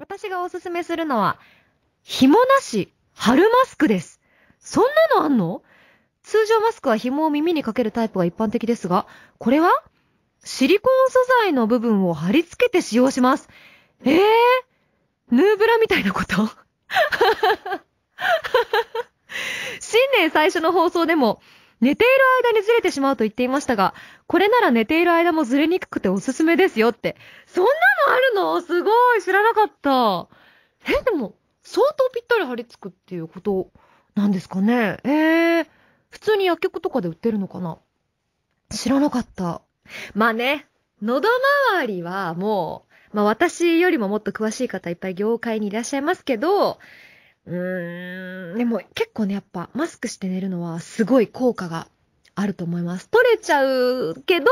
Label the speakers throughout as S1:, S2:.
S1: 私がおすすめするのは、紐なし、春マスクです。そんなのあんの通常マスクは紐を耳にかけるタイプが一般的ですが、これはシリコン素材の部分を貼り付けて使用します。えぇ、ー、ヌーブラみたいなこと 新年最初の放送でも、寝ている間にずれてしまうと言っていましたが、これなら寝ている間もずれにくくておすすめですよって。そんなのあるのすごい知らなかった。え、でも、相当ぴったり張り付くっていうことなんですかね。えー、普通に薬局とかで売ってるのかな知らなかった。まあね、喉周りはもう、まあ私よりももっと詳しい方いっぱい業界にいらっしゃいますけど、うん、でも結構ね、やっぱマスクして寝るのはすごい効果があると思います。取れちゃうけど、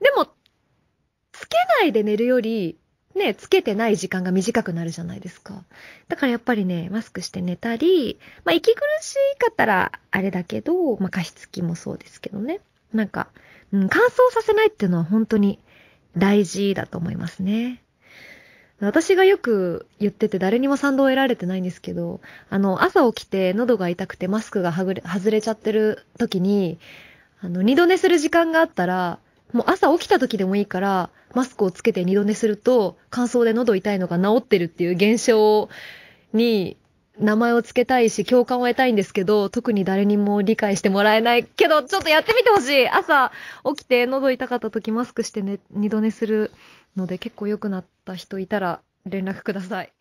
S1: でも、つけないで寝るより、ね、つけてない時間が短くなるじゃないですか。だからやっぱりね、マスクして寝たり、まあ息苦しかったらあれだけど、まあ加湿器もそうですけどね。なんか、うん、乾燥させないっていうのは本当に大事だと思いますね。私がよく言ってて誰にも賛同を得られてないんですけど、あの、朝起きて喉が痛くてマスクがはぐれ、外れちゃってる時に、あの、二度寝する時間があったら、もう朝起きた時でもいいから、マスクをつけて二度寝すると、乾燥で喉痛いのが治ってるっていう現象に、名前を付けたいし、共感を得たいんですけど、特に誰にも理解してもらえないけど、ちょっとやってみてほしい朝起きて喉痛かった時マスクしてね、二度寝するので結構良くなった人いたら連絡ください。